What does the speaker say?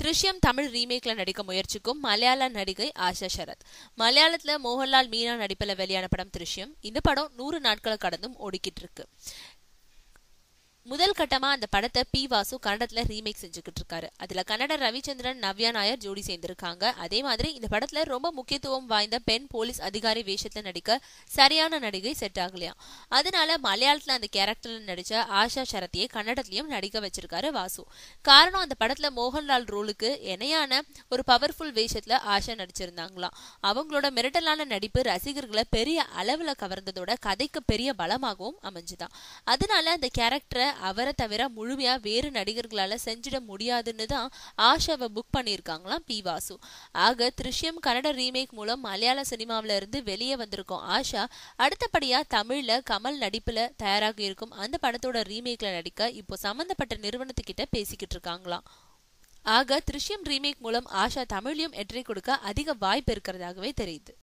த்ரிஷ்யம் தமிழ் ரீமேக்ல நடிக்க முயற்சிக்கும் மலையாள நடிகை ஆஷா சரத் மலையாளத்துல மோகன்லால் மீனா நடிப்பில் வெளியான படம் த்ரிஷ்யம் இந்த படம் நூறு நாட்களை கடந்தும் ஓடிக்கிட்டு இருக்கு முதல் கட்டமா அந்த படத்தை பி வாசு கன்னடத்துல ரீமேக் செஞ்சுக்கிட்டு இருக்காரு அதுல கன்னட ரவிச்சந்திரன் நவ்யா நாயர் ஜோடி சேர்ந்திருக்காங்க அதே மாதிரி இந்த படத்துல ரொம்ப முக்கியத்துவம் வாய்ந்த பெண் போலீஸ் அதிகாரி வேஷத்துல நடிக்க சரியான நடிகை செட் ஆகலையா அதனால மலையாளத்துல அந்த கேரக்டர்ல நடிச்ச ஆஷா சரத்தியை கன்னடத்திலயும் நடிக்க வச்சிருக்காரு வாசு காரணம் அந்த படத்துல மோகன்லால் ரோலுக்கு இணையான ஒரு பவர்ஃபுல் வேஷத்துல ஆஷா நடிச்சிருந்தாங்களாம் அவங்களோட மிரட்டலான நடிப்பு ரசிகர்களை பெரிய அளவுல கவர்ந்ததோட கதைக்கு பெரிய பலமாகவும் அமைஞ்சுதான் அதனால அந்த கேரக்டரை அவரை தவிர முழுமையாக வேறு நடிகர்களால் செஞ்சிட முடியாதுன்னு தான் ஆஷாவை புக் பண்ணியிருக்காங்களாம் பி வாசு ஆக திருஷ்யம் கன்னட ரீமேக் மூலம் மலையாள சினிமாவில இருந்து வெளியே வந்திருக்கும் ஆஷா அடுத்தபடியாக தமிழில் கமல் நடிப்பில் தயாராக இருக்கும் அந்த படத்தோட ரீமேக்ல நடிக்க இப்போ சம்மந்தப்பட்ட நிறுவனத்துக்கிட்ட பேசிக்கிட்டு இருக்காங்களாம் ஆக திருஷ்யம் ரீமேக் மூலம் ஆஷா தமிழையும் எட்ரி கொடுக்க அதிக வாய்ப்பு இருக்கிறதாகவே தெரியுது